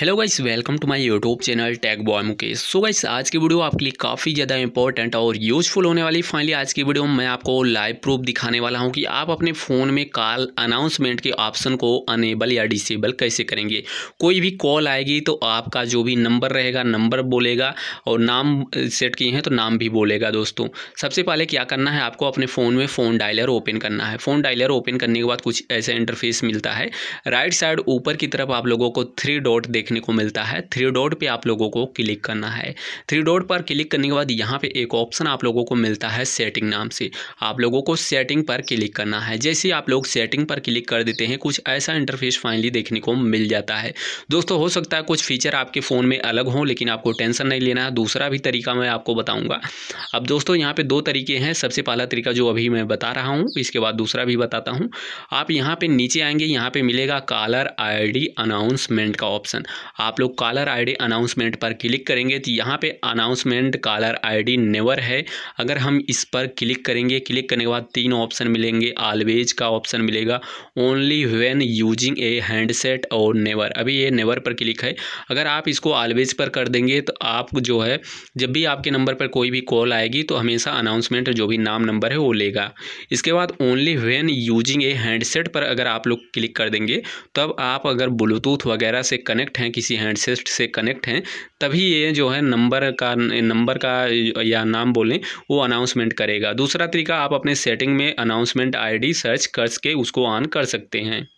hello guys welcome to my YouTube channel tag boy Mukesh so guys आज की video आपके लिए काफ़ी ज़्यादा इंपॉर्टेंट और यूजफुल होने वाली फाइनली आज की वीडियो में मैं आपको लाइव प्रूफ दिखाने वाला हूं कि आप अपने फ़ोन में कॉल अनाउंसमेंट के ऑप्शन को अनेबल या डिसेबल कैसे करेंगे कोई भी कॉल आएगी तो आपका जो भी नंबर रहेगा नंबर बोलेगा और नाम सेट किए हैं तो नाम भी बोलेगा दोस्तों सबसे पहले क्या करना है आपको अपने फ़ोन में फ़ोन डायलर ओपन करना है फ़ोन डायलर ओपन करने के बाद कुछ ऐसा इंटरफेस मिलता है राइट साइड ऊपर की तरफ आप लोगों को थ्री डॉट देख देखने को मिलता है थ्री डॉट पे आप लोगों को क्लिक करना है थ्री डॉट पर क्लिक करने के बाद यहाँ पे एक ऑप्शन आप लोगों को मिलता है सेटिंग नाम से आप लोगों को सेटिंग पर क्लिक करना है जैसे आप लोग सेटिंग पर क्लिक कर देते हैं कुछ ऐसा इंटरफेस फाइनली देखने को मिल जाता है दोस्तों हो सकता है कुछ फीचर आपके फ़ोन में अलग हों लेकिन आपको टेंशन नहीं लेना है दूसरा भी तरीका मैं आपको बताऊँगा अब दोस्तों यहाँ पर दो तरीके हैं सबसे पहला तरीका जो अभी मैं बता रहा हूँ इसके बाद दूसरा भी बताता हूँ आप यहाँ पर नीचे आएंगे यहाँ पर मिलेगा कॉलर आई अनाउंसमेंट का ऑप्शन आप लोग कॉलर आईडी अनाउंसमेंट पर क्लिक करेंगे तो यहाँ पे अनाउंसमेंट कॉलर आईडी नेवर है अगर हम इस पर क्लिक करेंगे क्लिक करने के बाद तीन ऑप्शन मिलेंगे ऑलवेज का ऑप्शन मिलेगा only when using a handset और नेवर अभी ये नेवर पर क्लिक है अगर आप इसको ऑलवेज पर कर देंगे तो आप जो है जब भी आपके नंबर पर कोई भी कॉल आएगी तो हमेशा अनाउंसमेंट जो भी नाम नंबर है वो लेगा इसके बाद only when using a handset पर अगर आप लोग क्लिक कर देंगे तब आप अगर ब्लूटूथ वगैरह से कनेक्ट हैं हैं किसी हैंडसेट से कनेक्ट हैं तभी ये जो है नंबर का नंबर का या नाम बोलें वो अनाउंसमेंट करेगा दूसरा तरीका आप अपने सेटिंग में अनाउंसमेंट आईडी सर्च करके उसको ऑन कर सकते हैं